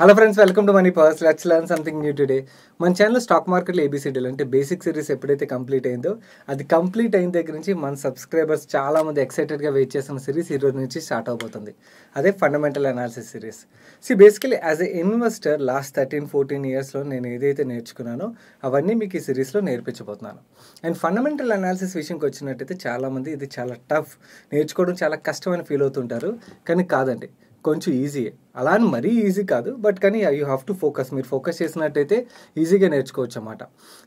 Hello friends welcome to money purse let's learn something new today మన channel stock మార్కెట్లో ఏబీసీడీలు అంటే basic series ఎప్పుడైతే కంప్లీట్ అయిందో అది కంప్లీట్ అయిన దగ్గర నుంచి మన సబ్స్క్రైబర్స్ చాలామంది ఎక్సైటెడ్గా వెయిట్ చేస్తున్న సిరీస్ ఈ రోజు నుంచి స్టార్ట్ అవబోతుంది అదే fundamental analysis series see basically as a investor last thirteen fourteen ఇయర్స్లో నేను ఏదైతే నేర్చుకున్నానో అవన్నీ మీకు ఈ సిరీస్లో నేర్పించబోతున్నాను అండ్ ఫండమెంటల్ అనాలిసిస్ విషయంకి వచ్చినట్టయితే చాలామంది ఇది చాలా టఫ్ నేర్చుకోవడం చాలా కష్టమని ఫీల్ అవుతుంటారు కానీ కాదండి కొంచెం ఈజీయే అలా అని మరీ ఈజీ కాదు బట్ కానీ యూ హ్యావ్ టు ఫోకస్ మీరు ఫోకస్ చేసినట్టయితే ఈజీగా నేర్చుకోవచ్చు అన్నమాట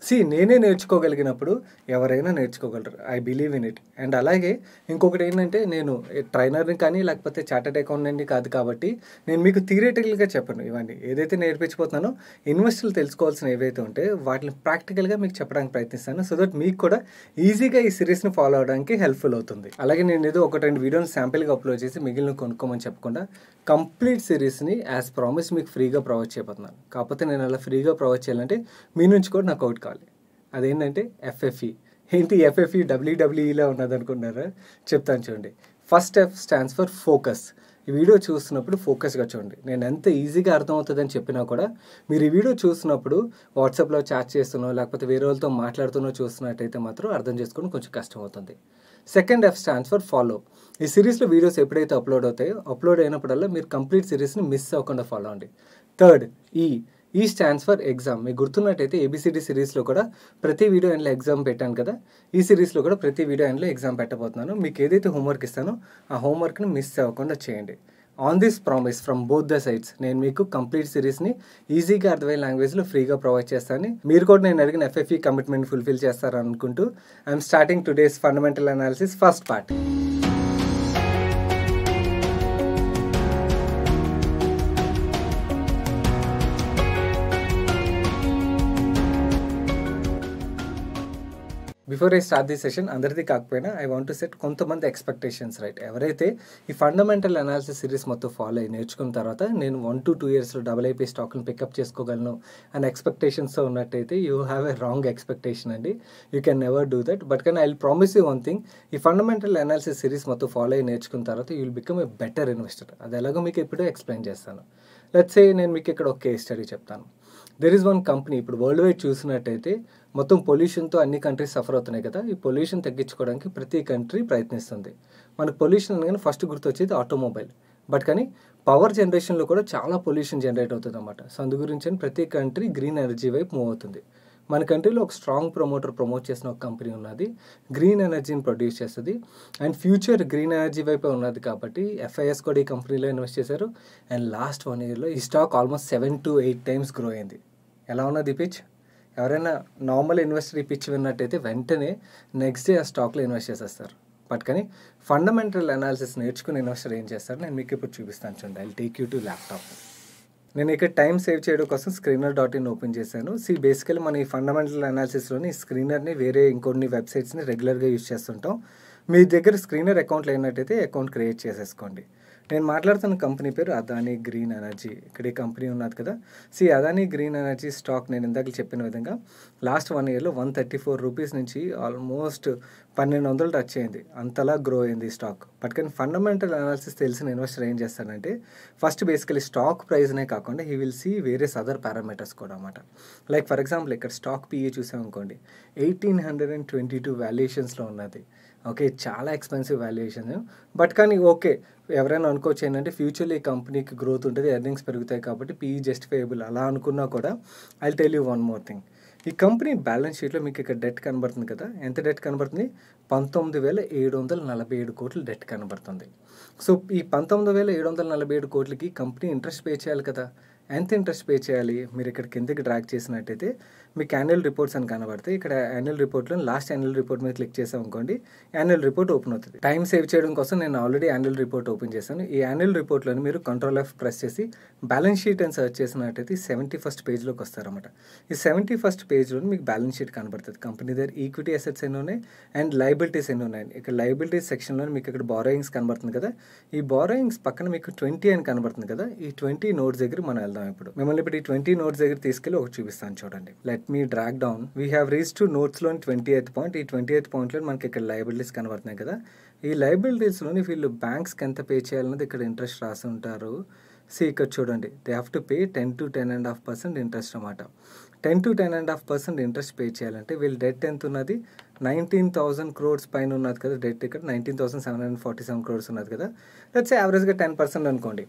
సి నేనే నేర్చుకోగలిగినప్పుడు ఎవరైనా నేర్చుకోగలరు I believe in it and అలాగే ఇంకొకటి ఏంటంటే నేను ట్రైనర్ని కానీ లేకపోతే చార్టెడ్ అకౌంటెంట్ని కాదు కాబట్టి నేను మీకు థియరేటికల్గా చెప్పను ఇవన్నీ ఏదైతే నేర్పించిపోతున్నానో ఇన్వెస్టర్లు తెలుసుకోవాల్సిన ఏవైతే ఉంటే వాటిని ప్రాక్టికల్గా మీకు చెప్పడానికి ప్రయత్నిస్తాను సో దట్ మీకు కూడా ఈజీగా ఈ సిరీస్ని ఫాలో అవడానికి హెల్ప్ఫుల్ అవుతుంది అలాగే నేను ఏదో ఒక రెండు వీడియోని శాంపిల్గా అప్లోడ్ చేసి మిగిలిన కొనుక్కోమని చెప్పకుండా కంప్లీట్ సిరీస్ని యాజ్ ప్రామిస్ మీకు ఫ్రీగా ప్రొవైడ్ చేయబోతున్నాను కాకపోతే నేను అలా ఫ్రీగా ప్రొవైడ్ చేయాలంటే మీ నుంచి కూడా నాకు ఒకటి కావాలి అదేంటంటే ఎఫ్ఎఫ్ఈ e. ఏంటి ఎఫ్ఎఫ్ఈ డబ్ల్యూడబ్ల్యూఈలో e? e ఉన్నదనుకున్నారా చెప్తాను చూడండి first F stands for focus ఈ వీడియో చూస్తున్నప్పుడు ఫోకస్గా చూడండి నేను ఎంత ఈజీగా అర్థమవుతుందని చెప్పినా కూడా మీరు ఈ వీడియో చూసినప్పుడు వాట్సాప్లో చాట్ చేస్తున్నో లేకపోతే వేరే వాళ్ళతో మాట్లాడుతున్నో చూస్తున్నట్టయితే మాత్రం అర్థం చేసుకోవడం కొంచెం కష్టం అవుతుంది second F stands for follow ఈ సిరీస్లో వీడియోస్ ఎప్పుడైతే అప్లోడ్ అవుతాయో అప్లోడ్ అయినప్పుడల్లా మీరు కంప్లీట్ సిరీస్ని మిస్ అవ్వకుండా ఫాలో అండి third E E stands for exam మీకు గుర్తున్నట్టయితే ఏబిసిడి సిరీస్లో కూడా ప్రతి వీడియో ఎండ్లో ఎగ్జామ్ పెట్టాను కదా ఈ సిరీస్లో కూడా ప్రతి వీడియో ఎండ్లో ఎగ్జామ్ పెట్టబోతున్నాను మీకు ఏదైతే హోంవర్క్ ఇస్తానో ఆ హోంవర్క్ని మిస్ అవ్వకుండా చేయండి on this promise from both the sides నేను మీకు కంప్లీట్ సిరీస్ని ఈజీగా అర్థమయ్యే లాంగ్వేజ్లో ఫ్రీగా ప్రొవైడ్ చేస్తాను మీరు కూడా నేను అడిగిన ఎఫ్ఎఫ్ఈ కమిట్మెంట్ ఫుల్ఫిల్ చేస్తారనుకుంటూ I'm starting today's fundamental analysis first part before I start the session అందరిది కాకపోయినా ఐ వాంట్ టు సెట్ కొంతమంది ఎక్స్పెక్టేషన్స్ రైట్ ఎవరైతే ఈ ఫండమెంటల్ అనాలిసిస్ సిరీస్ మొత్తం ఫాలో అయ్యి నేర్చుకున్న తర్వాత నేను వన్ టు టూ ఇయర్స్లో డబల్ ఐపీ స్టాక్ని పికప్ చేసుకోగలను అండ్ ఎక్స్పెక్టేషన్స్తో ఉన్నట్టయితే you have a wrong expectation అండి you can never do that but can I will promise you one thing ఈ ఫండమెంటల్ అనాలిసిస్ సిరీస్ మొత్తం ఫాలో అయ్యి నేర్చుకున్న తర్వాత you will become a better investor అది ఎలాగో మీకు ఇప్పుడు ఎక్స్ప్లెయిన్ చేస్తాను లెట్స్ సే నేను మీకు ఇక్కడ ఒక కేస్ స్టడీ చెప్తాను దెర్ ఇస్ వన్ కంపెనీ ఇప్పుడు వరల్డ్ వైడ్ చూసినట్టయితే మొత్తం పొల్యూషన్తో అన్ని కంట్రీస్ సఫర్ అవుతున్నాయి కదా ఈ పొల్యూషన్ తగ్గించుకోవడానికి ప్రతి కంట్రీ ప్రయత్నిస్తుంది మనకు పొల్యూషన్ అనగానే ఫస్ట్ గుర్తొచ్చేది ఆటోమొబైల్ బట్ కానీ పవర్ జనరేషన్లో కూడా చాలా పొల్యూషన్ జనరేట్ అవుతుంది అనమాట సో అందు గురించి ప్రతి కంట్రీ గ్రీన్ ఎనర్జీ వైపు మూవ్ అవుతుంది మన కంట్రీలో ఒక స్ట్రాంగ్ ప్రమోటర్ ప్రమోట్ చేసిన ఒక కంపెనీ ఉన్నది గ్రీన్ ఎనర్జీని ప్రొడ్యూస్ చేస్తుంది అండ్ ఫ్యూచర్ గ్రీన్ ఎనర్జీ వైపే ఉన్నది కాబట్టి ఎఫ్ఐఎస్ కూడా ఈ కంపెనీలో ఇన్వెస్ట్ చేశారు అండ్ లాస్ట్ వన్ ఇయర్లో ఈ stock almost seven to eight times grow అయింది ఎలా ఉన్నది పిచ్ ఎవరైనా నార్మల్ ఇన్వెస్టర్ ఇప్పించి పిచ్చి విన్నట్టయితే వెంటనే నెక్స్ట్ డే ఆ స్టాక్లో ఇన్వెస్ట్ చేసేస్తారు బట్ కానీ ఫండమెంటల్ అనాలిసిస్ నేర్చుకుని ఇన్వెస్టర్ ఏం చేస్తారు నేను మీకు ఇప్పుడు చూపిస్తాను చూడండి I take you to laptop నేను ఇక్కడ టైం సేవ్ చేయడం కోసం స్క్రీనర్ డాట్ ఇన్ ఓపెన్ చేశాను సి బేసికలీ మన ఈ ఫండమెంటల్ అనాలిసిస్లోని స్క్రీనర్ని వేరే ఇంకొన్ని వెబ్సైట్స్ని రెగ్యులర్గా యూజ్ చేస్తుంటాం మీ దగ్గర స్క్రీనర్ అకౌంట్ లేనట్టయితే అకౌంట్ క్రియేట్ చేసేసుకోండి నేను మాట్లాడుతున్న కంపెనీ పేరు అదానీ గ్రీన్ ఎనర్జీ ఇక్కడ ఈ కంపెనీ ఉన్నది కదా see Adani Green Energy stock నేను ఇందాక చెప్పిన విధంగా లాస్ట్ వన్ ఇయర్లో వన్ థర్టీ ఫోర్ రూపీస్ నుంచి ఆల్మోస్ట్ పన్నెండు వందలు టచ్ అయింది అంతలా గ్రో అయింది స్టాక్ బట్ కానీ ఫండమెంటల్ అనాలిసిస్ తెలిసిన ఇన్వెస్టర్ ఏం చేస్తాడంటే ఫస్ట్ బేసికలీ స్టాక్ ప్రైస్నే కాకుండా he will see various other parameters కూడా అనమాట లైక్ ఫర్ ఎగ్జాంపుల్ ఇక్కడ స్టాక్ పిఏ e చూసామనుకోండి eighteen hundred and twenty two వాల్యుయేషన్స్లో ఉన్నది ఓకే చాలా ఎక్స్పెన్సివ్ వాల్యుయేషన్ బట్ కానీ ఓకే ఎవరైనా అనుకోవచ్చు ఏంటంటే ఫ్యూచర్లో ఈ కంపెనీకి గ్రోత్ ఉంటుంది ఎర్నింగ్స్ పెరుగుతాయి కాబట్టి పీఈ జస్టిఫైబుల్ e అలా అనుకున్నా కూడా I tell you one more thing ఈ కంపెనీ బ్యాలెన్స్ షీట్లో మీకు ఇక్కడ డెట్ కనబడుతుంది కదా ఎంత డెట్ కనబడుతుంది పంతొమ్మిది వేల ఏడు వందల నలభై ఏడు కోట్లు డెట్ కనబడుతుంది సో ఈ పంతొమ్మిది వేల ఏడు వందల నలభై ఏడు కోట్లకి కంపెనీ ఇంట్రెస్ట్ పే చేయాలి కదా ఎంత ఇంట్రెస్ట్ పే చేయాలి మీరు ఇక్కడ కిందకి డ్రాక్ చేసినట్టయితే మీకు యాన్యువల్ రిపోర్ట్స్ అని కనబడతాయి ఇక్కడ యాన్యువల్ రిపోర్ట్లో లాస్ట్ యాన్యువల్ రిపోర్ట్ మీద క్లిక్ చేసాం అనుకోండి యాన్యువల్ రిపోర్ట్ ఓపెన్ అవుతుంది టైం సేవ్ చేయడం కోసం నేను ఆల్రెడీ యాన్యువల్ రిపోర్ట్ ఓపెన్ చేశాను ఈ యాన్యువల్ రిపోర్ట్లో మీరు కంట్రోల్ ఎఫ్ ప్రెస్ చేసి బ్యాలెన్స్ షీట్ అని సెర్చ్ చేసినట్టయితే సెవెంటీ ఫస్ట్ పేజ్లోకి వస్తారన్నమాట ఈ సెవెంటీ ఫస్ట్ పేజ్లో మీకు బ్యాలెన్స్ షీట్ కనబడుతుంది కంపెనీ దగ్గర ఈక్విటీ అసెట్స్ ఎన్ని ఉన్నాయి అండ్ లైబిలిటీస్ ఎన్ని ఉన్నాయి ఇక్కడ లైబిలిటీస్ సెక్షన్లో మీకు ఇక్కడ బారోయింగ్స్ కనబడుతుంది కదా ఈ బారోయింగ్స్ పక్కన మీకు ట్వంటీ అని కనబడుతుంది కదా ఈ ట్వంటీ నోట్స్ దగ్గర మనం వెళ్దాం ఇప్పుడు మిమ్మల్ని ఇప్పుడు ఈ ట్వంటీ నోట్స్ దగ్గర తీసుకెళ్ళి ఒకటి చూపిస్తాను చూడండి light let me drag down we have reach to నోట్స్లోని ట్వంటీ ఎయిత్ పాయింట్ ఈ ట్వంటీ ఎయిత్ పాయింట్లో మనకి ఇక్కడ లైబిలిటీస్ కనబడుతున్నాయి కదా ఈ లైబిలిటీస్లోని వీళ్ళు బ్యాంక్స్కి ఎంత పే చేయాలన్నది ఇక్కడ ఇంట్రెస్ట్ రాసి ఉంటారు సి ఇక్కడ చూడండి they have to pay ten to ten and half percent interest అనమాట ten to ten and half percent interest pay చేయాలంటే వీళ్ళు డెట్ ఎంత ఉన్నది నైన్టీన్ థౌసండ్ క్రోర్స్ పైన ఉన్నది కదా డెట్ ఇక్కడ nineteen thousand seven hundred forty seven crores ఉన్నది కదా లెట్స్ యావరేజ్గా టెన్ పర్సెంట్ అనుకోండి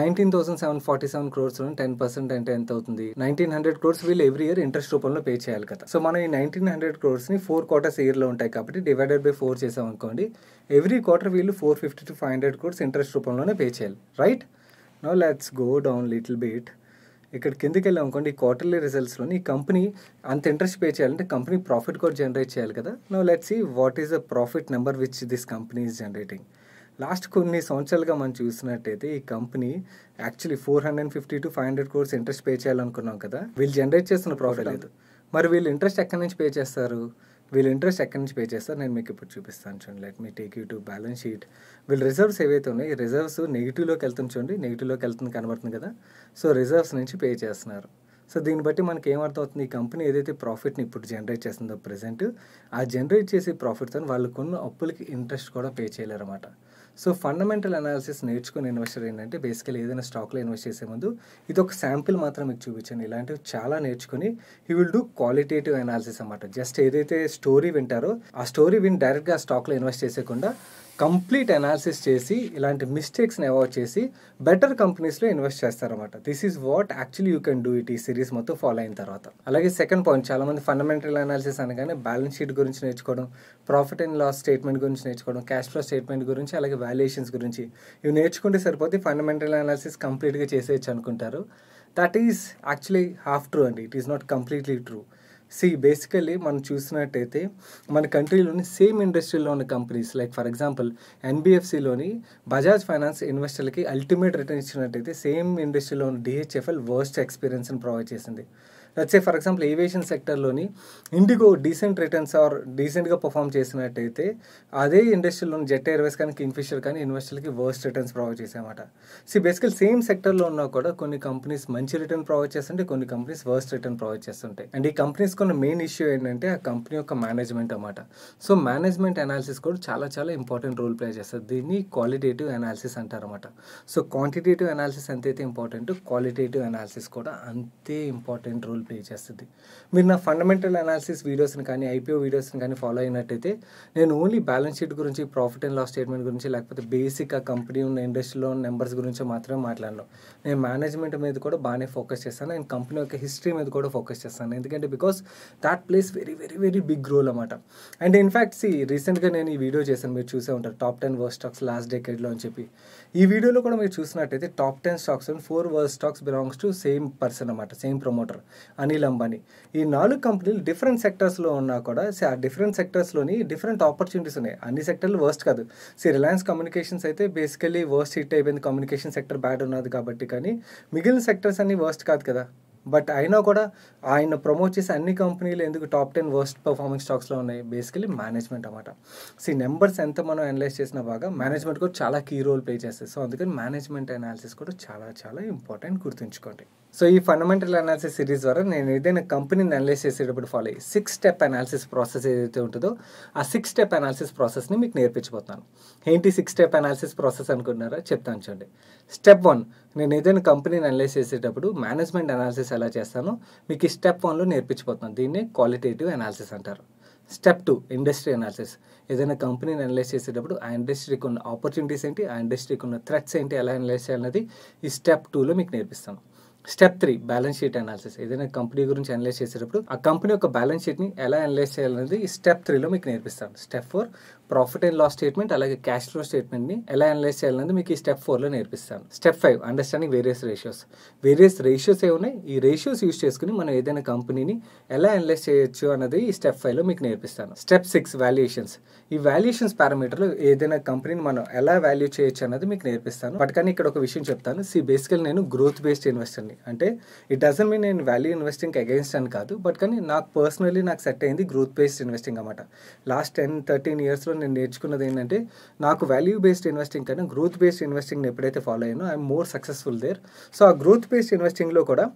nineteen thousand seven forty seven క్రోర్స్లో టెన్ పర్సెంట్ అంటే ఎంత అవుతుంది నైన్టీన్ హండ్రెడ్ క్రోడ్స్ వీళ్ళు ఎవ్రీ ఇయర్ ఇంట్రెస్ట్ రూపంలో పే చేయాలి కదా సో మనం ఈ నైన్టీన్ హండ్రెడ్ క్రోర్స్ని ఫోర్ క్వార్టర్స్ ఇయర్లో ఉంటాయి కాబట్టి డివైడెడ్ బై ఫోర్ చేసాం అనుకోండి ఎవ్రీ క్వార్టర్ వీళ్ళు four fifty to five hundred crores interest రూపంలోనే పే చేయాలి right no let's go down little bit ఇక్కడ కిందకి వెళ్ళాం అనుకోండి ఈ క్వార్టర్లీ రిజల్ట్స్లో ఈ కంపెనీ అంత ఇంట్రెస్ట్ పే చేయాలంటే కంపెనీ ప్రాఫిట్ కూడా జనరేట్ చేయాలి కదా no let see what is the profit number which this company is generating last కొన్ని సంవత్సరాలుగా మనం చూసినట్టయితే ఈ company actually four hundred fifty to five hundred crores interest pay చేయాలనుకున్నాం కదా వీళ్ళు జనరేట్ చేస్తున్న ప్రాఫిట్ లేదు మరి వీళ్ళు ఇంట్రెస్ట్ ఎక్కడి నుంచి పే చేస్తారు వీళ్ళు ఇంట్రెస్ట్ ఎక్కడి నుంచి పే చేస్తారు నేను మీకు ఇప్పుడు చూపిస్తాను చూడండి let me take you to balance sheet వీళ్ళు రిజర్వ్స్ ఏవైతే ఉన్నాయి ఈ రిజర్వ్స్ నెగిటివ్లోకి వెళ్తుంది చూడండి నెగిటివ్లోకి వెళ్తుంది కనబడుతుంది కదా సో రిజర్వ్స్ నుంచి పే చేస్తున్నారు సో దీన్ని బట్టి మనకి ఏమర్థమవుతుంది ఈ కంపెనీ ఏదైతే ప్రాఫిట్ని ఇప్పుడు జనరేట్ చేస్తుందో ప్రజెంట్ ఆ జనరేట్ చేసే ప్రాఫిట్తో వాళ్ళు కొన్ని అప్పులకి ఇంట్రెస్ట్ కూడా పే చేయలేరు అన్నమాట సో ఫండమెంటల్ అనాలిసిస్ నేర్చుకునే ఇన్వెస్టర్ ఏంటంటే బేసికలీ ఏదైనా స్టాక్లో ఇన్వెస్ట్ చేసే ముందు ఇది ఒక శాంపిల్ మాత్రం మీకు చూపించండి ఇలాంటివి చాలా నేర్చుకుని he will do qualitative analysis అనమాట జస్ట్ ఏదైతే స్టోరీ వింటారో ఆ స్టోరీ విని డైరెక్ట్గా స్టాక్లో ఇన్వెస్ట్ చేసేకుండా కంప్లీట్ అనాలిసిస్ చేసి ఇలాంటి మిస్టేక్స్ని అవాయిడ్ చేసి బెటర్ కంపెనీస్లో ఇన్వెస్ట్ చేస్తారనమాట this is what actually you can do it ఈ సిరీస్ మొత్తం ఫాలో అయిన తర్వాత అలాగే సెకండ్ పాయింట్ చాలామంది ఫండమెంటల్ అనాలిసిస్ అనగానే బ్యాలెన్స్ షీట్ గురించి నేర్చుకోవడం ప్రాఫిట్ అండ్ లాస్ స్టేట్మెంట్ గురించి నేర్చుకోవడం క్యాష్ ఫ్లో స్టేట్మెంట్ గురించి అలాగే వాల్యుయేషన్స్ గురించి ఇవి నేర్చుకుంటే సరిపోతే ఫండమెంటల్ అనాలిసిస్ కంప్లీట్గా చేసేయచ్చు అనుకుంటారు that is actually half true అండి it is not completely true see basically మనం చూసినట్టయితే మన కంట్రీలోని సేమ్ ఇండస్ట్రీలో ఉన్న కంపెనీస్ లైక్ ఫర్ ఎగ్జాంపుల్ ఎన్బిఎఫ్సిలోని బజాజ్ ఫైనాన్స్ ఇన్వెస్టర్లకి అల్టిమేట్ రిటర్న్ ఇచ్చినట్టయితే సేమ్ ఇండస్ట్రీలో ఉన్న డిహెచ్ఎఫ్ఎల్ వర్స్ట్ ఎక్స్పీరియన్స్ని ప్రొవైడ్ చేసింది లచ్చే ఫర్ ఎగ్జాంపుల్ ఏవియేషన్ సెక్టర్లోని ఇండిగో డీసెంట్ రిటర్న్స్ ఆర్ డీసెంట్గా పర్ఫామ్ చేసినట్టయితే అదే ఇండస్ట్రీలోని జెట్ ఎయిర్వేస్ కానీ కింగ్ఫిషర్ కానీ ఇన్వెస్టర్లకి వర్స్ట్ రిటర్న్స్ ప్రొవైడ్ చేసాయన్నమాట సో బేసికల్ సేమ్ సెక్టర్లో ఉన్నా కూడా కొన్ని కంపెనీస్ మంచి రిటర్న్ ప్రొవైడ్ చేస్తుంటే కొన్ని కంపెనీస్ వర్స్ట్ రిటర్న్ ప్రొవైడ్ చేస్తుంటాయి అండ్ ఈ కంపెనీస్ కొన్న మెయిన్ ఇష్యూ ఏంటంటే ఆ కంపెనీ యొక్క మేనేజ్మెంట్ అనమాట సో మేనేజ్మెంట్ అనాలిసిస్ కూడా చాలా చాలా ఇంపార్టెంట్ రోల్ ప్లే చేస్తుంది దీన్ని క్వాలిటేటివ్ అనాలిసిస్ అంటారన్నమాట సో క్వాంటిటేటివ్ అనాలిసిస్ ఎంతైతే ఇంపార్టెంట్ క్వాలిటేటివ్ అనాలిసిస్ కూడా అంతే ఇంపార్టెంట్ రోల్ ప్లే చేస్తుంది మీరు నా ఫండమెంటల్ అనాలిసిస్ వీడియోస్ని కానీ ఐపీఓ వీడియోస్ని కానీ ఫాలో అయినట్టయితే నేను ఓన్లీ బ్యాలెన్స్ షీట్ గురించి ప్రాఫిట్ అండ్ లాస్ స్టేట్మెంట్ గురించి లేకపోతే బేసిక్ ఆ కంపెనీ ఉన్న ఇండస్ట్రీలో ఉన్న నెంబర్స్ గురించి మాత్రమే మాట్లాడను నేను మేనేజ్మెంట్ మీద కూడా బాగానే ఫోకస్ చేస్తాను అండ్ కంపెనీ యొక్క హిస్టరీ మీద కూడా ఫోకస్ చేస్తాను ఎందుకంటే because that plays very very very big role అనమాట అండ్ ఇన్ఫ్యాక్ట్ సి రీసెంట్గా నేను ఈ వీడియో చేశాను మీరు చూసే ఉంటారు top ten worst stocks last డెకేడ్లో అని చెప్పి ఈ వీడియోలో కూడా మీరు చూసినట్టయితే top ten stocks and four worst stocks belongs to same person అనమాట సేమ్ ప్రమోటర్ అనిల్ అంబానీ ఈ నాలుగు కంపెనీలు డిఫరెంట్ సెక్టర్స్లో ఉన్నా కూడా ఆ డిఫరెంట్ సెక్టర్స్లోని డిఫరెంట్ ఆపర్చునిటీస్ ఉన్నాయి అన్ని సెక్టర్లు వర్స్ట్ కాదు సే రిలయన్స్ కమ్యూనికేషన్స్ అయితే బేసికలీ వర్స్ట్ హిట్ అయిపోయింది కమ్యూనికేషన్ సెక్టర్ బ్యాడ్ ఉన్నది కాబట్టి కానీ మిగిలిన సెక్టర్స్ అన్ని వర్స్ట్ కాదు కదా బట్ అయినా కూడా ఆయన ప్రమోట్ చేసే అన్ని కంపెనీలు ఎందుకు టాప్ టెన్ వర్స్ట్ పర్ఫార్మింగ్ స్టాక్స్లో ఉన్నాయి బేసికలీ మేనేజ్మెంట్ అనమాట సీ నెంబర్స్ ఎంత మనం అనలైజ్ చేసినా బాగా మేనేజ్మెంట్ కూడా చాలా కీ రోల్ ప్లే చేస్తుంది సో అందుకని మేనేజ్మెంట్ అనాలిసిస్ కూడా చాలా చాలా ఇంపార్టెంట్ గుర్తుంచుకోండి సో ఈ ఫండమెంటల్ అనాలిసిస్ సిరీస్ ద్వారా నేను ఏదైనా కంపెనీని అనలైజ్ చేసేటప్పుడు ఫాలో అయ్యి సిక్స్ స్టెప్ అనాలిసిస్ ప్రాసెస్ ఏదైతే ఉంటుందో ఆ సిక్స్ స్టెప్ అనాలిసిస్ ప్రాసెస్ని మీకు నేర్పించబోతున్నాను ఏంటి సిక్స్ స్టెప్ అనాలిసిస్ ప్రాసెస్ అనుకుంటున్నారా చెప్తాను చూడండి స్టెప్ వన్ నేను ఏదైనా కంపెనీని అనలైజ్ చేసేటప్పుడు మేనేజ్మెంట్ అనాలిసిస్ ఎలా చేస్తానో మీకు ఈ స్టెప్ వన్లో నేర్పించబోతున్నాను దీన్ని క్వాలిటేటివ్ అనాలిసిస్ అంటారు స్టెప్ టూ ఇండస్ట్రీ అనాలిసిస్ ఏదైనా కంపెనీని అనలైజ్ చేసేటప్పుడు ఆ ఇండస్ట్రీకి ఉన్న ఆపర్చునిటీస్ ఏంటి ఆ ఇండస్ట్రీకి ఉన్న థ్రెట్స్ ఏంటి ఎలా అనలైజ్ చేయాలన్నది ఈ స్టెప్ టూలో మీకు నేర్పిస్తాను step three balance sheet analysis ఏదైనా కంపెనీ గురించి అనలైజ్ చేసేటప్పుడు ఆ కంపెనీ యొక్క బ్యాలెన్స్ షీట్ని ఎలా అనలైజ్ చేయాలనేది ఈ స్టెప్ త్రీలో మీకు నేర్పిస్తాను step four profit and loss statement అలాగే క్యాష్ ఫ్లో స్టేట్మెంట్ని ఎలా అనలైజ్ చేయాలనేది మీకు ఈ స్టెప్ ఫోర్లో నేర్పిస్తాను step five understanding various ratios various ratios ఉన్నాయి ఈ రేషియోస్ యూస్ చేసుకుని మనం ఏదైనా కంపెనీని ఎలా అనలైజ్ చేయొచ్చు అన్నది ఈ స్టెప్ ఫైవ్లో మీకు నేర్పిస్తాను స్టెప్ సిక్స్ వాల్యుయేషన్స్ ఈ వాల్యుయేషన్స్ పారామీటర్లు ఏదైనా కంపెనీని మనం ఎలా వాల్యూ చేయొచ్చు అన్నది మీకు నేర్పిస్తాను బట్ కానీ ఇక్కడ ఒక విషయం చెప్తాను సి బేసికల్ నేను గ్రోత్ బేస్డ్ ఇన్వెస్టర్ని అంటే ఇట్ డజన్ మీన్ నేను వాల్యూ ఇన్వెస్టింగ్కి అగెన్స్ట్ అని కాదు బట్ కానీ నాకు పర్సనలీ నాకు సెట్ అయింది గ్రోత్ బేస్డ్ ఇన్వెస్టింగ్ అనమాట లాస్ట్ టెన్ థర్టీన్ ఇయర్స్లో నేను నేర్చుకున్నది ఏంటంటే నాకు వాల్యూ బేస్డ్ ఇన్వెస్టింగ్ కన్నా గ్రోత్ బేస్డ్ ఇన్వెస్టింగ్ని ఎప్పుడైతే ఫాలో అయ్యానో I'm more successful there so ఆ గ్రోత్ బేస్డ్ ఇన్వెస్టింగ్లో కూడా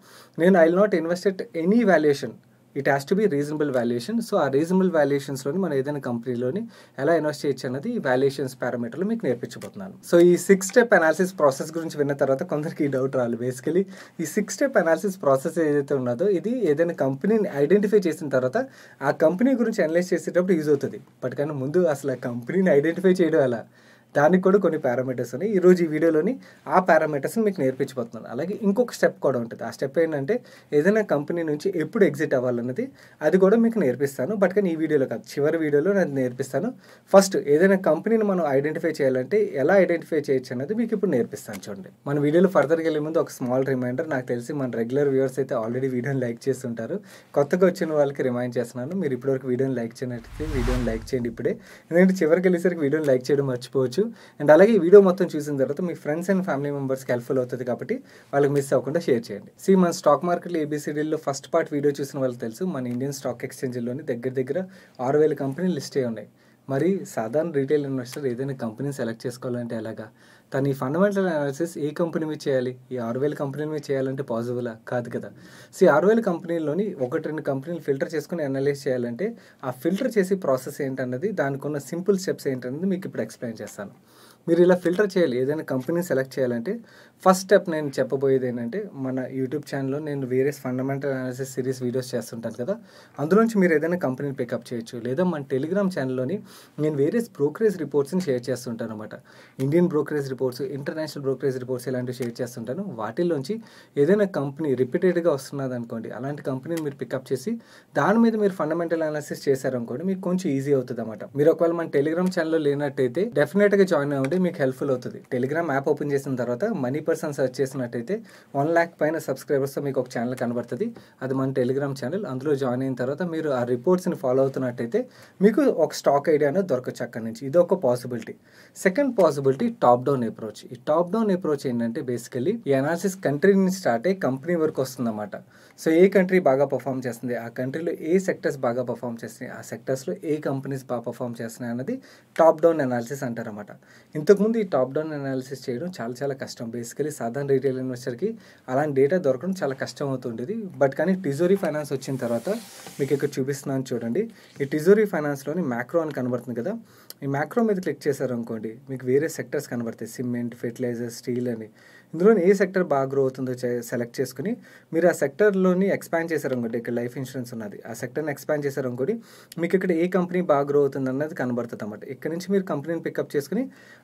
నేను I not invested any valuation it has to be reasonable valuation so ఆ రీజనబుల్ వాల్యుయేషన్స్లోని మనం ఏదైనా కంపెనీలోని ఎలా ఇన్వెస్ట్ చేయొచ్చు అన్నది ఈ వాల్యుయేషన్స్ పారామీటర్లు మీకు నేర్పించబోతున్నాను సో ఈ సిక్స్ స్టెప్ అనాలిసిస్ ప్రాసెస్ గురించి విన్న తర్వాత కొందరికి ఈ డౌట్ రాలి బేసికలీ ఈ సిక్స్ స్టెప్ అనాలిసిస్ ప్రాసెస్ ఏదైతే ఉన్నదో ఇది ఏదైనా కంపెనీని ఐడెంటిఫై చేసిన తర్వాత ఆ కంపెనీ గురించి అనలైజ్ చేసేటప్పుడు యూజ్ అవుతుంది బట్ కానీ ముందు అసలు ఆ కంపెనీని ఐడెంటిఫై చేయడం ఎలా దానికి కూడా కొన్ని పారామీటర్స్ ఉన్నాయి ఈరోజు ఈ వీడియోలోని ఆ పారామీటర్స్ని మీకు నేర్పించబోతున్నాను అలాగే ఇంకొక స్టెప్ కూడా ఉంటుంది ఆ స్టెప్ ఏంటంటే ఏదైనా కంపెనీ నుంచి ఎప్పుడు ఎగ్జిట్ అవ్వాలన్నది అది కూడా మీకు నేర్పిస్తాను బట్ కానీ ఈ వీడియోలో కాదు చివరి వీడియోలో నేను నేర్పిస్తాను ఫస్ట్ ఏదైనా కంపెనీని మనం ఐడెంటిఫై చేయాలంటే ఎలా ఐడెంటిఫై చేయొచ్చు అనేది మీకు ఇప్పుడు నేర్పిస్తాను చూడండి మన వీడియోలో ఫర్దర్కి వెళ్ళే ముందు ఒక స్మాల్ రిమైండర్ నాకు తెలిసి మన రెగ్యులర్ వ్యూవర్స్ అయితే ఆల్రెడీ వీడియోని లైక్ చేస్తుంటారు కొత్తగా వచ్చిన వాళ్ళకి రిమైండ్ చేస్తున్నాను మీరు ఇప్పటివరకు వీడియోని లైక్ చేయనట్లయితే వీడియోని లైక్ చేయండి ఇప్పుడే ఎందుకంటే చివరికి వెళ్ళేసరికి వీడియోని లైక్ చేయడం మర్చిపోవచ్చు చేసుకోవచ్చు అండ్ అలాగే ఈ వీడియో మొత్తం చూసిన తర్వాత మీ ఫ్రెండ్స్ అండ్ ఫ్యామిలీ మెంబర్స్కి హెల్ప్ఫుల్ అవుతుంది కాబట్టి వాళ్ళకి మిస్ అవ్వకుండా షేర్ చేయండి సి మన స్టాక్ మార్కెట్లో ఏబీసీడీల్లో ఫస్ట్ పార్ట్ వీడియో చూసిన వాళ్ళకి తెలుసు మన ఇండియన్ స్టాక్ ఎక్స్చేంజ్లోని దగ్గర దగ్గర ఆరు వేల కంపెనీలు లిస్ట్ అయ్యి ఉన్నాయి మరి సాధారణ రీటైల్ ఇన్వెస్టర్ ఏదైనా కంపెనీని సెలెక్ట్ చేసుకోవాలంటే ఎలాగా తను ఈ ఫండమెంటల్ అనాలిసిస్ ఏ కంపెనీ మీద చేయాలి ఈ వేల కంపెనీ మీద చేయాలంటే పాజిబులా కాదు కదా సో ఈ వేల కంపెనీలోని ఒకటి రెండు కంపెనీలు ఫిల్టర్ చేసుకుని అనలైజ్ చేయాలంటే ఆ ఫిల్టర్ చేసే ప్రాసెస్ ఏంటన్నది దానికి ఉన్న సింపుల్ స్టెప్స్ ఏంటన్నది మీకు ఇప్పుడు ఎక్స్ప్లెయిన్ చేస్తాను మీరు ఇలా ఫిల్టర్ చేయాలి ఏదైనా కంపెనీ సెలెక్ట్ చేయాలంటే ఫస్ట్ స్టెప్ నేను చెప్పబోయేది ఏంటంటే మన యూట్యూబ్ ఛానల్లో నేను వేరే ఫండమెంటల్ అనాలిసిస్ సిరీస్ వీడియోస్ చేస్తుంటాను కదా అందులోంచి మీరు ఏదైనా కంపెనీని పికప్ చేయొచ్చు లేదా మన టెలిగ్రామ్ ఛానల్లోని నేను వేరే బ్రోకరేజ్ రిపోర్ట్స్ని షేర్ చేస్తుంటాను అనమాట Indian brokerage reports international brokerage reports ఇలాంటివి షేర్ చేస్తుంటాను వాటిల్లోంచి ఏదైనా కంపెనీ రిపీటెడ్గా వస్తున్నది అనుకోండి అలాంటి కంపెనీని మీరు పికప్ చేసి దాని మీద మీరు ఫండమెంటల్ అనాలిసిస్ చేశారనుకోండి మీకు కొంచెం ఈజీ అవుతుంది అనమాట మీరు ఒకవేళ మన టెలిగ్రామ్ ఛానల్లో లేనట్టయితే డెఫినెట్గా జాయిన్ అవ్వండి ఉంటే మీకు హెల్ప్ఫుల్ అవుతుంది టెలిగ్రామ్ యాప్ ఓపెన్ చేసిన తర్వాత మనీ పర్సన్ సర్చ్ చేసినట్టయితే వన్ ల్యాక్ పైన సబ్స్క్రైబర్స్తో మీకు ఒక ఛానల్ కనబడుతుంది అది మన టెలిగ్రామ్ ఛానల్ అందులో జాయిన్ అయిన తర్వాత మీరు ఆ రిపోర్ట్స్ని ఫాలో అవుతున్నట్టయితే మీకు ఒక స్టాక్ ఐడియా అనేది దొరకచ్చు అక్కడి నుంచి ఇది ఒక possibility second possibility top down approach ఈ టాప్ డౌన్ అప్రోచ్ ఏంటంటే బేసికలీ ఈ అనాలిసిస్ కంట్రీ నుంచి స్టార్ట్ అయ్యి కంపెనీ వరకు వస్తుందన్నమాట సో ఏ కంట్రీ బాగా పర్ఫామ్ చేస్తుంది ఆ కంట్రీలో ఏ సెక్టర్స్ బాగా పర్ఫామ్ చేస్తున్నాయి ఆ సెక్టర్స్లో ఏ కంపెనీస్ బాగా పర్ఫామ్ చేస్తున్నాయి అన్నది టాప్ డౌన్ అనాలిసిస్ అంటారన్నమాట ఇంతకుముందు ఈ టాప్ డౌన్ అనాలిసిస్ చేయడం చాలా చాలా కష్టం బేసికలీ సాధారణ రీటైల్ ఇన్వెస్టర్కి అలాంటి డేటా దొరకడం చాలా కష్టం అవుతుండేది బట్ కానీ టిజోరీ ఫైనాన్స్ వచ్చిన తర్వాత మీకు ఇక్కడ చూపిస్తున్నాను చూడండి ఈ టిజోరీ ఫైనాన్స్లోని మ్యాక్రో అని కనబడుతుంది కదా ఈ మ్యాక్రో మీద క్లిక్ చేశారు అనుకోండి మీకు వేరే సెక్టర్స్ కనబడతాయి సిమెంట్ ఫెర్టిలైజర్ స్టీల్ అని ఇందులో ఏ సెక్టర్ బాగా గ్రో అవుతుందో సెలెక్ట్ చేసుకుని మీరు ఆ సెక్టర్లోని ఎక్స్పాండ్ అనుకోండి ఇక్కడ లైఫ్ ఇన్సూరెన్స్ ఉన్నది ఆ సెక్టర్ని ఎక్స్పాండ్ అనుకోండి మీకు ఇక్కడ ఏ కంపెనీ బాగా గ్రో అవుతుంది అన్నది కనబడుతుంది అన్నమాట ఇక్కడ నుంచి మీరు కంపెనీని పికప్ చేసుకుని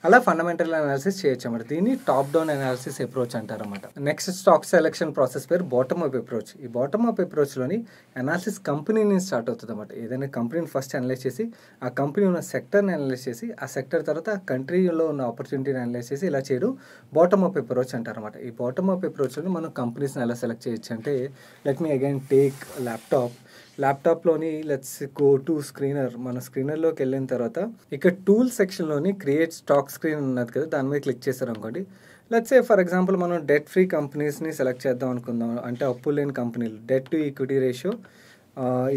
అలా ఫండమెంటల్ అనాలిసిస్ చేయొచ్చు అన్నమాట దీన్ని టాప్ డౌన్ అనాలిసిస్ అప్రోచ్ అంటారన్నమాట నెక్స్ట్ స్టాక్ సెలెక్షన్ ప్రాసెస్ పేరు బాటమ్ అప్ అప్రోచ్ ఈ బాటమ్ అప్ అప్రోచ్లోని అనాలిసిస్ కంపెనీని స్టార్ట్ అవుతుంది అన్నమాట ఏదైనా కంపెనీని ఫస్ట్ అనలైజ్ చేసి ఆ కంపెనీ ఉన్న సెక్టర్ని అనలైజ్ చేసి ఆ సెక్టర్ తర్వాత ఆ కంట్రీలో ఉన్న ఆపర్చునిటీని అనలైజ్ చేసి ఇలా చేయడం బాటమ్ అప్ అప్రోచ్ అంటారు అనమాట ఈ బాటమ్ అప్ అప్రోచ్లో మనం కంపెనీస్ని ఎలా సెలెక్ట్ చేయొచ్చు అంటే let me again take laptop ల్యాప్టాప్లోని లెట్స్ గో టు స్క్రీనర్ మన స్క్రీనర్లోకి వెళ్ళిన తర్వాత ఇక్కడ టూల్ సెక్షన్లోని క్రియేట్ స్టాక్ స్క్రీన్ ఉన్నది కదా దాని మీద క్లిక్ చేశారు అనుకోండి లెట్స్ ఏ ఫర్ ఎగ్జాంపుల్ మనం డెట్ ఫ్రీ కంపెనీస్ని సెలెక్ట్ చేద్దాం అనుకుందాం అంటే అప్పు లేని కంపెనీలు debt to equity ratio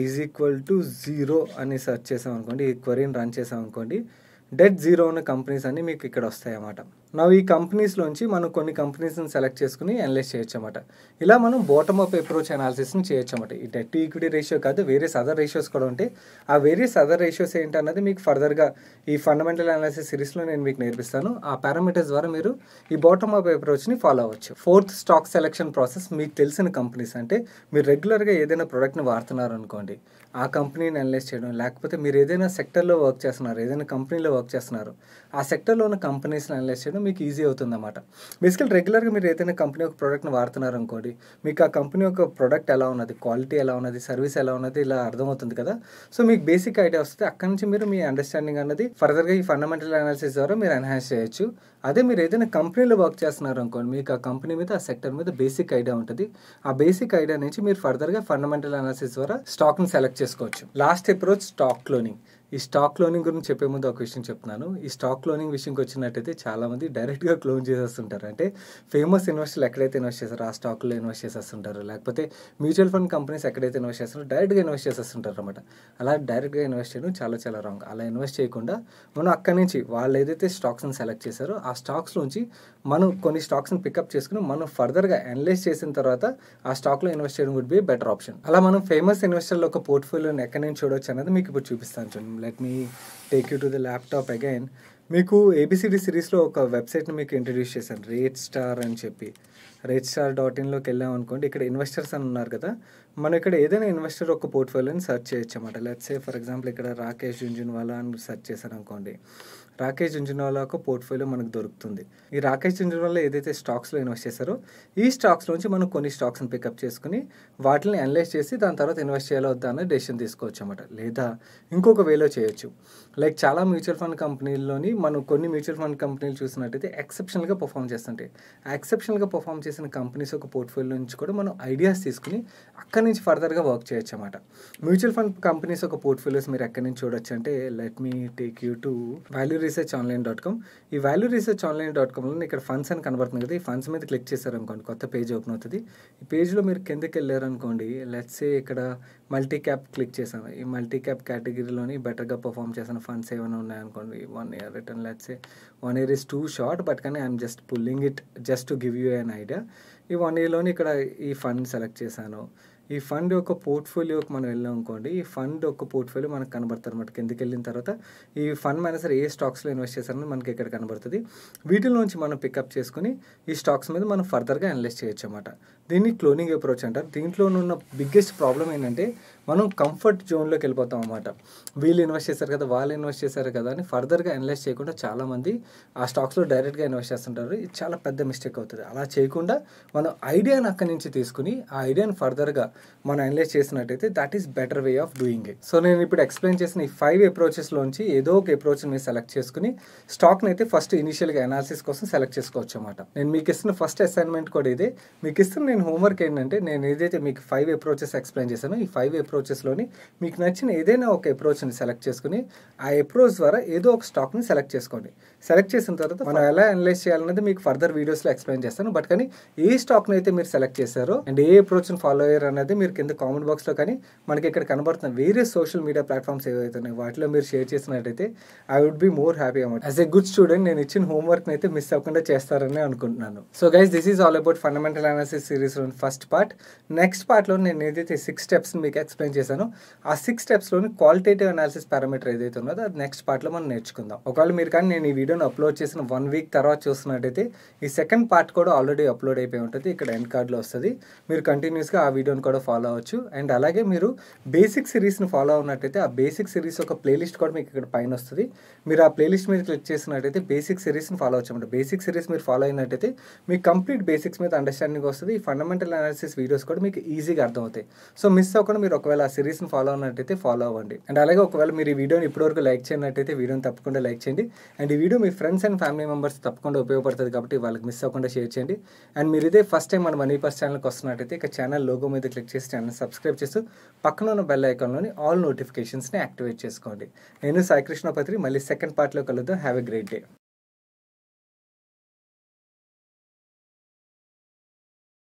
is equal to zero అని సెర్చ్ చేసాం అనుకోండి ఈ క్వరీని రన్ చేసాం అనుకోండి డెట్ జీరో ఉన్న కంపెనీస్ అన్నీ మీకు ఇక్కడ వస్తాయన్నమాట నవ్వు ఈ కంపెనీస్లోంచి మనం కొన్ని కంపెనీస్ని సెలెక్ట్ చేసుకుని అనలైజ్ చేయొచ్చు అనమాట ఇలా మనం బాటమ్ అప్ అప్రోచ్ అనాలిసిస్ని చేయొచ్చు అనమాట ఈ డెట్ ఈక్విటీ రేషియో కాదు వేరియస్ అదర్ రేషియోస్ కూడా ఉంటాయి ఆ వేరియస్ అదర్ రేషియోస్ ఏంటి అన్నది మీకు ఫర్దర్గా ఈ ఫండమెంటల్ అనాలిసిస్ సిరీస్లో నేను మీకు నేర్పిస్తాను ఆ పారామీటర్స్ ద్వారా మీరు ఈ బాటమ్ అప్ అప్రోచ్ని ఫాలో అవ్వచ్చు ఫోర్త్ స్టాక్ సెలెక్షన్ ప్రాసెస్ మీకు తెలిసిన కంపెనీస్ అంటే మీరు రెగ్యులర్గా ఏదైనా ప్రోడక్ట్ని వాడుతున్నారు అనుకోండి ఆ కంపెనీని అనలైజ్ చేయడం లేకపోతే మీరు ఏదైనా సెక్టర్లో వర్క్ చేస్తున్నారు ఏదైనా కంపెనీలో వర్క్ చేస్తున్నారు ఆ సెక్టర్లో ఉన్న కంపెనీస్ని అనలైజ్ చేయడం అనేది మీకు ఈజీ అవుతుంది అనమాట బేసికల్ రెగ్యులర్గా మీరు ఏదైనా కంపెనీ ఒక ప్రోడక్ట్ని వాడుతున్నారనుకోండి మీకు ఆ కంపెనీ యొక్క ప్రోడక్ట్ ఎలా ఉన్నది క్వాలిటీ ఎలా ఉన్నది సర్వీస్ ఎలా ఉన్నది ఇలా అర్థమవుతుంది కదా సో మీకు బేసిక్ ఐడియా వస్తుంది అక్కడి నుంచి మీరు మీ అండర్స్టాండింగ్ అనేది ఫర్దర్గా ఈ ఫండమెంటల్ అనాలిసిస్ ద్వారా మీరు ఎన్హాన్స్ చేయొచ్చు అదే మీరు ఏదైనా కంపెనీలో వర్క్ చేస్తున్నారు అనుకోండి మీకు ఆ కంపెనీ మీద ఆ సెక్టర్ మీద బేసిక్ ఐడియా ఉంటుంది ఆ బేసిక్ ఐడియా నుంచి మీరు ఫర్దర్గా ఫండమెంటల్ అనాలిసిస్ ద్వారా స్టాక్ని సెలెక్ట్ చేసుకోవచ్చు లాస్ట్ అప్రోచ్ స్టాక్ క్లోనింగ్ ఈ స్టాక్ లోనింగ్ గురించి చెప్పే ముందు ఒక విషయం చెప్తున్నాను ఈ స్టాక్ లోనింగ్ విషయంకి వచ్చినట్టయితే చాలామంది డైరెక్ట్గా క్లోన్ చేసేస్తుంటారు అంటే ఫేమస్ ఇన్వెస్టర్లు ఎక్కడైతే ఇన్వెస్ట్ చేస్తారో ఆ స్టాక్లో ఇన్వెస్ట్ చేసేస్తుంటారు లేకపోతే మ్యూచువల్ ఫండ్ కంపెనీస్ ఎక్కడైతే ఇన్వెస్ట్ చేస్తారో డైరెక్ట్గా ఇన్వెస్ట్ చేసేస్తుంటారు అనమాట అలా డైరెక్ట్గా ఇన్వెస్ట్ చేయడం చాలా చాలా రాంగ్ అలా ఇన్వెస్ట్ చేయకుండా మనం అక్కడి నుంచి వాళ్ళు ఏదైతే స్టాక్స్ని సెలెక్ట్ చేశారో ఆ స్టాక్స్ నుంచి మనం కొన్ని స్టాక్స్ని పికప్ చేసుకుని మనం ఫర్దర్గా అనలైజ్ చేసిన తర్వాత ఆ స్టాక్లో ఇన్వెస్ట్ చేయడం వుడ్ బి బెటర్ ఆప్షన్ అలా మనం ఫేమస్ ఇన్వెస్టర్ల ఒక పోర్ట్ఫోలియోని ఎక్కడి నుంచి చూడవచ్చు అనేది మీకు ఇప్పుడు చూపిస్తాను చూడండి let me take you to the laptop again మీకు ఏబిసిడి సిరీస్లో ఒక వెబ్సైట్ని మీకు ఇంట్రడ్యూస్ చేశాను రేట్ స్టార్ అని చెప్పి రేట్ స్టార్ డాట్ ఇన్లోకి వెళ్ళాం అనుకోండి ఇక్కడ ఇన్వెస్టర్స్ అని ఉన్నారు కదా మనం ఇక్కడ ఏదైనా ఇన్వెస్టర్ ఒక పోర్ట్ఫోలియోని సెర్చ్ చేయొచ్చు అన్నమాట లెట్సే ఫర్ ఎగ్జాంపుల్ ఇక్కడ రాకేష్ జుంజున్ వాళ్ళ అని సెర్చ్ చేశాను అనుకోండి రాకేష్ జుంజున్వాలా యొక్క పోర్ట్ఫోలియో మనకు దొరుకుతుంది ఈ రాకేష్ జుంజున్వాలా ఏదైతే స్టాక్స్లో ఇన్వెస్ట్ చేశారో ఈ స్టాక్స్ నుంచి మనం కొన్ని స్టాక్స్ని పికప్ చేసుకుని వాటిని అనలైజ్ చేసి దాని తర్వాత ఇన్వెస్ట్ చేయాలో వద్దా అనే డెసిషన్ తీసుకోవచ్చు అనమాట లేదా ఇంకొక వేలో చేయొచ్చు లైక్ చాలా మ్యూచువల్ ఫండ్ కంపెనీల్లోని మనం కొన్ని మ్యూచువల్ ఫండ్ కంపెనీలు చూసినట్టయితే ఎక్సెప్షనల్గా పర్ఫామ్ చేస్తుంటాయి ఆ ఎక్సెప్షనల్గా పర్ఫామ్ చేసిన కంపెనీస్ ఒక పోర్ట్ఫోలియో నుంచి కూడా మనం ఐడియాస్ తీసుకుని అక్కడి నుంచి ఫర్దర్గా వర్క్ చేయొచ్చు అనమాట మ్యూచువల్ ఫండ్ కంపెనీస్ ఒక పోర్ట్ఫోలియోస్ మీరు ఎక్కడి నుంచి చూడొచ్చు అంటే let me take you to value research online dot com ఈ వాల్యూ రీసెర్చ్ ఆన్లైన్ డాట్ కామ్లో ఇక్కడ ఫండ్స్ అని కనబడుతుంది కదా ఈ ఫండ్స్ మీద క్లిక్ చేశారనుకోండి కొత్త పేజ్ ఓపెన్ అవుతుంది ఈ పేజ్లో మీరు కిందకి వెళ్ళారనుకోండి లెట్సే ఇక్కడ మల్టీ క్యాప్ క్లిక్ చేశాను ఈ మల్టీ క్యాప్ కేటగిరీలోని బెటర్గా పర్ఫామ్ చేసిన ఫండ్స్ ఏమైనా ఉన్నాయనుకోండి one year return let's one year is too short but కానీ I'm just pulling it just to give you an idea ఈ వన్ ఇయర్లోని ఇక్కడ ఈ ఫండ్ సెలెక్ట్ చేశాను ఈ ఫండ్ యొక్క పోర్ట్ఫోలియోకి మనం వెళ్ళాం అనుకోండి ఈ ఫండ్ యొక్క పోర్ట్ఫోలియో మనకు కనబడుతుంది అనమాట కిందకి వెళ్ళిన తర్వాత ఈ ఫండ్ మేనేజర్ ఏ స్టాక్స్లో ఇన్వెస్ట్ చేశారని మనకి ఇక్కడ కనబడుతుంది వీటిలోంచి మనం పికప్ చేసుకుని ఈ స్టాక్స్ మీద మనం ఫర్దర్గా అనలైజ్ చేయొచ్చు అనమాట దీన్ని క్లోనింగ్ అప్రోచ్ అంటారు దీంట్లో ఉన్న బిగ్గెస్ట్ ప్రాబ్లం ఏంటంటే మనం కంఫర్ట్ జోన్లోకి వెళ్ళిపోతాం అనమాట వీళ్ళు ఇన్వెస్ట్ చేశారు కదా వాళ్ళు ఇన్వెస్ట్ చేశారు కదా అని ఫర్దర్గా అనలైజ్ చేయకుండా చాలామంది ఆ స్టాక్స్లో డైరెక్ట్గా ఇన్వెస్ట్ చేస్తుంటారు ఇది చాలా పెద్ద మిస్టేక్ అవుతుంది అలా చేయకుండా మనం ఐడియాని అక్కడి నుంచి తీసుకుని ఆ ఐడియాని ఫర్దర్గా మనం అనలైజ్ చేసినట్టయితే that is better way of doing it so నేను ఇప్పుడు ఎక్స్ప్లెయిన్ చేసిన ఈ ఫైవ్ అప్రోచెస్లోంచి ఏదో ఒక అప్రోచ్ని మీరు సెలెక్ట్ చేసుకుని స్టాక్ని అయితే ఫస్ట్ ఇనిషియల్గా అనాలిసిస్ కోసం సెలెక్ట్ చేసుకోవచ్చు అనమాట నేను మీకు ఇస్తున్న ఫస్ట్ అసైన్మెంట్ కూడా ఇదే మీకు ఇస్తున్న నేను హోంవర్క్ ఏంటంటే నేను ఏదైతే మీకు ఫైవ్ అప్రోచెస్ ఎక్స్ప్లెయిన్ చేశానో ఈ ఫైవ్ అప్రోచ్ అప్రోచెస్లోని మీకు నచ్చిన ఏదైనా ఒక అప్రోచ్ని సెలెక్ట్ చేసుకుని ఆ అప్రోచ్ ద్వారా ఏదో ఒక స్టాక్ని సెలెక్ట్ చేసుకోండి సెలెక్ట్ చేసిన తర్వాత మనం ఎలా అనలైజ్ చేయాలనేది మీకు ఫర్దర్ వీడియోస్లో ఎక్స్ప్లెయిన్ చేస్తాను బట్ కానీ ఏ స్టాక్ని అయితే మీరు సెలెక్ట్ చేశారో అండ్ ఏ అప్రోచ్ని ఫాలో అయ్యారు అనేది మీరు కింద కామెంట్ బాక్స్లో కానీ మనకి ఇక్కడ కనబడుతున్న వేరే సోషల్ మీడియా ప్లాట్ఫామ్స్ ఉన్నాయి వాటిలో మీరు షేర్ చేసినట్టయితే I would be more happy amount as a good student నేను ఇచ్చిన హోంవర్క్ని అయితే మిస్ అవ్వకుండా చేస్తారని అనుకుంటున్నాను so guys this is all about fundamental analysis సిరీస్లో ఫస్ట్ పార్ట్ నెక్స్ట్ పార్ట్లో నేను ఏదైతే సిక్స్ స్టెప్స్ మీకు ఎక్స్ప్లెయిన్ ఎక్స్ప్లెయిన్ చేశాను ఆ సిక్స్ స్టెప్స్లోని క్వాలిటేటివ్ అనాలిసిస్ పారామీటర్ ఏదైతే ఉన్నదో అది నెక్స్ట్ పార్ట్లో మనం నేర్చుకుందాం ఒకవేళ మీరు కానీ నేను ఈ వీడియోని అప్లోడ్ చేసిన వన్ వీక్ తర్వాత చూస్తున్నట్టయితే ఈ సెకండ్ పార్ట్ కూడా ఆల్రెడీ అప్లోడ్ అయిపోయి ఉంటుంది ఇక్కడ ఎండ్ కార్డ్లో వస్తుంది మీరు కంటిన్యూస్గా ఆ వీడియోని కూడా ఫాలో అవ్వచ్చు అండ్ అలాగే మీరు బేసిక్ సిరీస్ని ఫాలో అవునట్టయితే ఆ బేసిక్ సిరీస్ ఒక ప్లేలిస్ట్ కూడా మీకు ఇక్కడ పైన వస్తుంది మీరు ఆ ప్లేలిస్ట్ మీద క్లిక్ చేసినట్టయితే బేసిక్ సిరీస్ని ఫాలో అవ్వచ్చు బేసిక్ సిరీస్ మీరు ఫాలో అయినట్టయితే మీకు కంప్లీట్ బేసిక్స్ మీద అండర్స్టాండింగ్ వస్తుంది ఈ ఫండమెంటల్ అనాలిసిస్ వీడియోస్ కూడా మీకు ఈజీగా అర్థమవుతాయి సో మిస్ అవ్వకుండా మీరు ఒక ఒకవేళ ఆ సిరీస్ని ఫాలో అన్నట్టయితే ఫాలో అవ్వండి అండ్ అలాగే ఒకవేళ మీరు ఈ వీడియోని ఇప్పటివరకు లైక్ చేయనట్టయితే వీడియోని తప్పకుండా లైక్ చేయండి అండ్ ఈ వీడియో మీ ఫ్రెండ్స్ అండ్ ఫ్యామిలీ మెంబర్స్ తప్పకుండా ఉపయోగపడుతుంది కాబట్టి వాళ్ళకి మిస్ అవ్వకుండా షేర్ చేయండి అండ్ మీరు ఇదే ఫస్ట్ టైం మన మనీ పర్స్ ఛానల్కి వస్తున్నట్టయితే ఇక ఛానల్ లోగో మీద క్లిక్ చేసి ఛానల్ సబ్స్క్రైబ్ చేస్తూ పక్కన ఉన్న బెల్ ఐకాన్లోని ఆల్ నోటిఫికేషన్స్ని యాక్టివేట్ చేసుకోండి నేను సాయికృష్ణపత్రి మళ్ళీ సెకండ్ పార్ట్లో కలుద్దాం హ్యావ్ ఎ గ్రేట్ డే